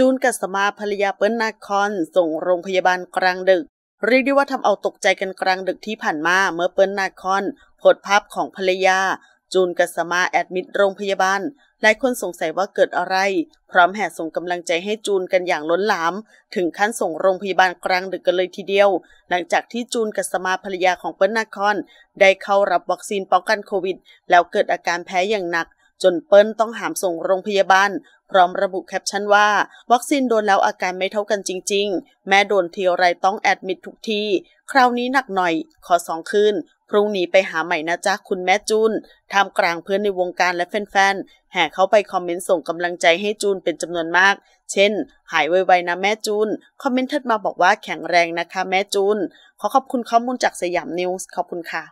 จูนกัสมาภรรยาเปิ้ลนาคอนส่งโรงพยาบาลกลางดึกเรียกได้ว่าทำเอาตกใจกันกลางดึกที่ผ่านมาเมื่อเปิ้ลนาคอนโพสภาพของภรรยา จูนกัสมาแอดมิดโรงพยาบาลหลายคนสงสัยว่าเกิดอะไร พร้อมแห่ส่งกำลังใจให้จูนกันอย่างล้นหลาม ถึงขั้นส่งโรงพยาบาลกลางดึกกันเลยทีเดียว หลังจากที่จูนกัสมาภรรยาของเปิ้ลนาคอนได้เข้ารับวัคซีนป้องกันโควิด แล้วเกิดอาการแพ้อย่างหนักจนเปิ้ลต้องหามส่งโรงพยาบาล พร้อมระบุแคปชั่นว่า วัคซีนโดนแล้วอาการไม่เท่ากันจริงๆ แม่โดนเทียไรต้องแอดมิดทุกที คราวนี้หนักหน่อย ขอสองคืน พรุ่งนี้ไปหาใหม่นะจ๊ะคุณแม่จูนทำกลางเพื่อนในวงการและแฟนๆ แห่เข้าไปคอมเมนต์ส่งกำลังใจให้จูนเป็นจำนวนมาก เช่น หายไวๆนะแม่จูนคอมเมนต์ทัดมาบอกว่าแข็งแรงนะคะแม่จูนขอขอบคุณข้อมูลจากสยามนิวส์ขอบคุณค่ะ